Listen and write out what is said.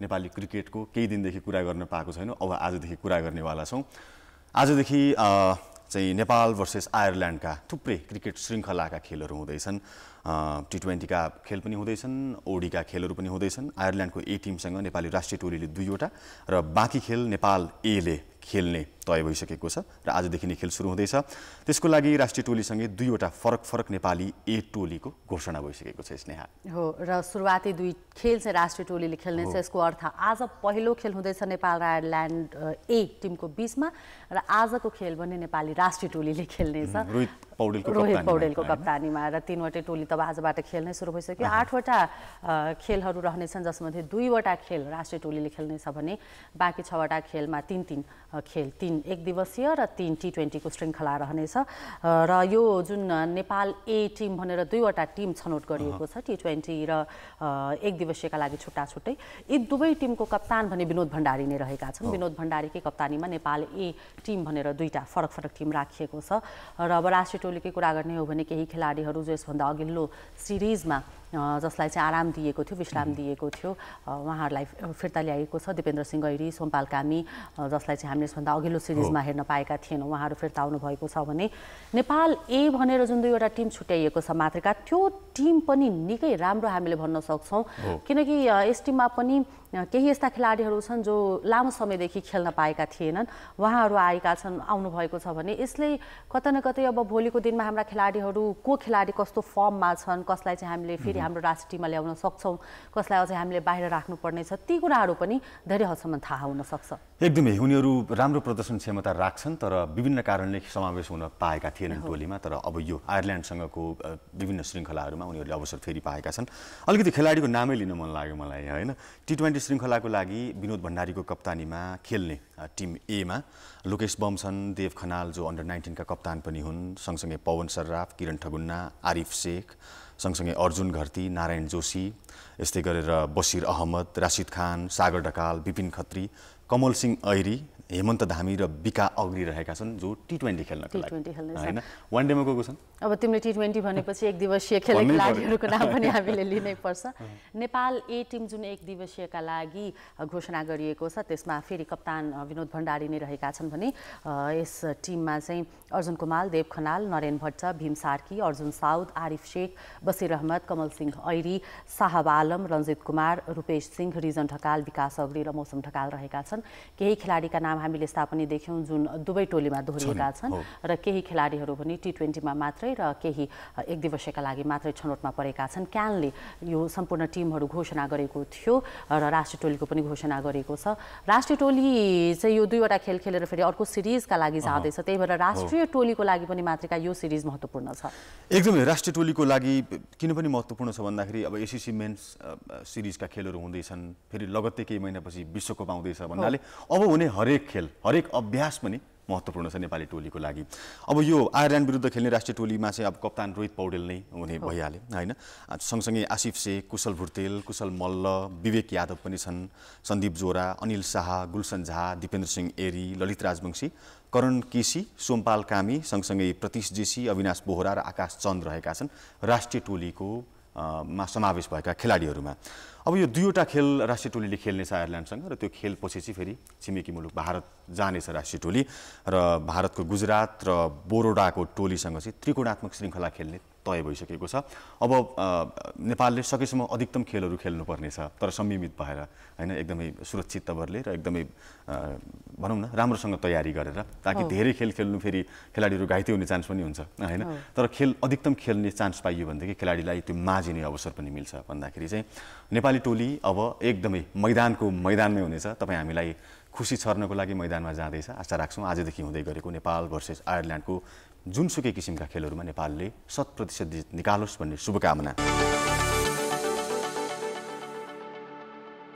नेपाली क्रिकेटको केही दिनदेखि कुरा गर्न पाएको छैनौँ अब आजदेखि कुरा गर्नेवाला छौँ आजदेखि चाहिँ नेपाल भर्सेस आयरल्यान्डका थुप्रै क्रिकेट श्रृङ्खलाका खेलहरू हुँदैछन् टी ट्वेन्टीका खेल पनि हुँदैछन् ओडीका खेलहरू पनि हुँदैछन् आयरल्यान्डको ए टिमसँग नेपाली राष्ट्रिय टोलीले दुईवटा र बाँकी खेल नेपाल एले खेल्ने तय भइसकेको छ र आजदेखि नै खेल सुरु हुँदैछ त्यसको लागि राष्ट्रिय टोलीसँगै दुईवटा फरक फरक नेपाली ए टोलीको घोषणा भइसकेको छ स्नेहा हो र सुरुवाती दुई खेल चाहिँ राष्ट्रिय टोलीले खेल्नेछ यसको अर्थ आज पहिलो खेल हुँदैछ नेपाल र आयरल्यान्ड ए टिमको बिचमा र आजको खेल भने नेपाली राष्ट्रिय टोलीले खेल्नेछ रोहित पौडेलको कप्तानीमा र तिनवटै टोली त आजबाट खेल्नै सुरु भइसक्यो आठवटा खेलहरू रहनेछन् जसमध्ये दुईवटा खेल राष्ट्रिय टोलीले खेल्नेछ भने बाँकी छवटा खेलमा तिन तिन खेल तिन एक दिवसीय र तिन टी ट्वेन्टीको श्रृङ्खला रहनेछ र यो जुन नेपाल ए टिम भनेर दुईवटा टिम छनौट गरिएको छ टी ट्वेन्टी र एक दिवसीयका लागि छुट्टा छुट्टै यी दुवै टिमको कप्तान भने विनोद भण्डारी नै रहेका छन् विनोद भण्डारीकै कप्तानीमा नेपाल ए टिम भनेर दुईवटा फरक फरक टिम राखिएको छ र अब राष्ट्रिय टोलीकै कुरा गर्ने हो भने केही खेलाडीहरू जो यसभन्दा अघिल्लो सिरिजमा जसलाई चाहिँ आराम दिएको थियो विश्राम दिएको थियो उहाँहरूलाई फिर्ता ल्याएको छ दिपेन्द्र सिंह गैरी सोमपाल कामी जसलाई चाहिँ हामीले यसभन्दा अघिल्लो सिरिजमा हेर्न पाएका थिएनौँ उहाँहरू फिर्ता आउनुभएको छ भने नेपाल ए भनेर जुन दुईवटा टिम छुट्याइएको छ मातृका त्यो टिम पनि निकै राम्रो हामीले भन्न सक्छौँ किनकि यस टिममा पनि केही यस्ता खेलाडीहरू छन् जो लामो समयदेखि खेल्न पाएका थिएनन् उहाँहरू आएका छन् आउनुभएको छ भने यसले कतै न कतै अब भोलिको दिनमा हाम्रा खेलाडीहरू को खेलाडी कस्तो फर्ममा छन् कसलाई चाहिँ हामीले फेरि हाम्रो राष्ट्रिय टिममा ल्याउन सक्छौँ कसलाई अझै हामीले बाहिर राख्नुपर्नेछ ती कुराहरू पनि धेरै हदसम्म थाहा हुन सक्छ एकदमै उनीहरू राम्रो प्रदर्शन क्षमता राख्छन् तर विभिन्न कारणले समावेश हुन पाएका थिएनन् टोलीमा तर अब यो आयरल्यान्डसँगको विभिन्न श्रृङ्खलाहरूमा उनीहरूले अवसर फेरि पाएका छन् अलिकति खेलाडीको नामै लिन मन लाग्यो मलाई होइन टी टी श्रृङ्खलाको लागि विनोद भण्डारीको कप्तानीमा खेल्ने टिम एमा लोकेश बम्सन, देव खनाल जो अन्डर नाइन्टिनका कप्तान पनि हुन् सँगसँगै पवन सर्राफ किरण ठगुन्ना आरिफ शेख सँगसँगै अर्जुन घर्ती नारायण जोशी यस्तै गरेर बसिर अहमद राशिद खान सागर ढकाल विपिन खत्री कमल सिंह ऐरी हेमन्त धामी र बिका अग्री रहेका छन् जो टी ट्वेन्टी खेल्नको लागि वान डेमा गएको छन् अब तिमीले टी ट्वेन्टी भनेपछि एक दिवसीय खेल खेलाडीहरूको नाम पनि हामीले लिनै पर्छ नेपाल ए टिम जुन एक दिवसीयका लागि घोषणा गरिएको छ त्यसमा फेरि कप्तान विनोद भण्डारी नै रहेका छन् भने यस टिममा चाहिँ अर्जुन कुमार देव खनाल नरेन भट्ट भीम सार्की अर्जुन साउद आरिफ शेख बसिर अहमद कमल सिंह ऐरी साहब आलम रञ्जित कुमार रूपेश सिंह रिजन ढकाल विकास अग्री र मौसम ढकाल रहेका छन् केही खेलाडीका नाम नाम हामीले स्थापना देख्यौँ जुन दुवै टोलीमा दोहोरिएका छन् र केही खेलाडीहरू पनि टी ट्वेन्टीमा मात्रै र केही एक दिवसीयका लागि मात्रै छनौटमा परेका छन् क्यानले यो सम्पूर्ण टिमहरू घोषणा गरेको थियो र राष्ट्रिय टोलीको पनि घोषणा गरेको छ राष्ट्रिय टोली चाहिँ यो दुईवटा खेल खेलेर फेरि अर्को सिरिजका लागि जाँदैछ त्यही भएर राष्ट्रिय टोलीको लागि पनि मात्रैका यो सिरिज महत्त्वपूर्ण छ एकदमै राष्ट्रिय टोलीको लागि किन पनि महत्त्वपूर्ण छ भन्दाखेरि अब एसिसी मेन्स सिरिजका खेलहरू हुँदैछन् फेरि लगत्तै केही महिनापछि विश्वकप आउँदैछ भन्नाले अब हुने हरेक खेल हरेक अभ्यास पनि महत्त्वपूर्ण छ नेपाली टोलीको लागि अब यो आयरल्यान्ड विरुद्ध खेल्ने राष्ट्रिय टोलीमा चाहिँ अब कप्तान रोहित पौडेल नै हुने भइहाल्यो होइन सँगसँगै आसिफ शेख कुशल भुर्तेल कुशल मल्ल विवेक यादव पनि छन् सन्दीप जोरा अनिल शाह गुलसन झा दिपेन्द्र सिंह एरी ललित राजवंशी करण केसी सोमपाल कामी सँगसँगै प्रतिश जेसी अविनाश बोहरा र आकाश चन्द रहेका छन् राष्ट्रिय टोलीको मा समावेश भएका खेलाडीहरूमा अब यो दुईवटा खेल राष्ट्रिय टोलीले खेल्नेछ आयरल्यान्डसँग र त्यो खेलपछि चाहिँ फेरि छिमेकी मुलुक भारत जानेछ राष्ट्रिय टोली र भारतको गुजरात र बोरोडाको टोलीसँग चाहिँ त्रिकोणात्मक श्रृङ्खला खेल्ने तय भइसकेको छ अब नेपालले सकेसम्म अधिकतम खेलहरू खेल्नुपर्नेछ तर संयमित भएर होइन एकदमै सुरक्षित तवरले र एकदमै भनौँ न राम्रोसँग तयारी गरेर ताकि धेरै खेल खेल्नु फेरि खेलाडीहरू घाइते हुने चान्स पनि हुन्छ होइन तर खेल अधिकतम खेल्ने चान्स पाइयो भनेदेखि खेलाडीलाई त्यो माझिने अवसर पनि मिल्छ भन्दाखेरि चाहिँ नेपाली टोली अब एकदमै मैदानको मैदानमै हुनेछ तपाईँ हामीलाई खुसी छर्नको लागि मैदानमा जाँदैछ आशा राख्छौँ आजदेखि हुँदै गरेको नेपाल भर्सेस आयरल्यान्डको जुनसुकै किसिमका खेलहरूमा नेपालले शत प्रतिशत निकालोस् भन्ने शुभकामना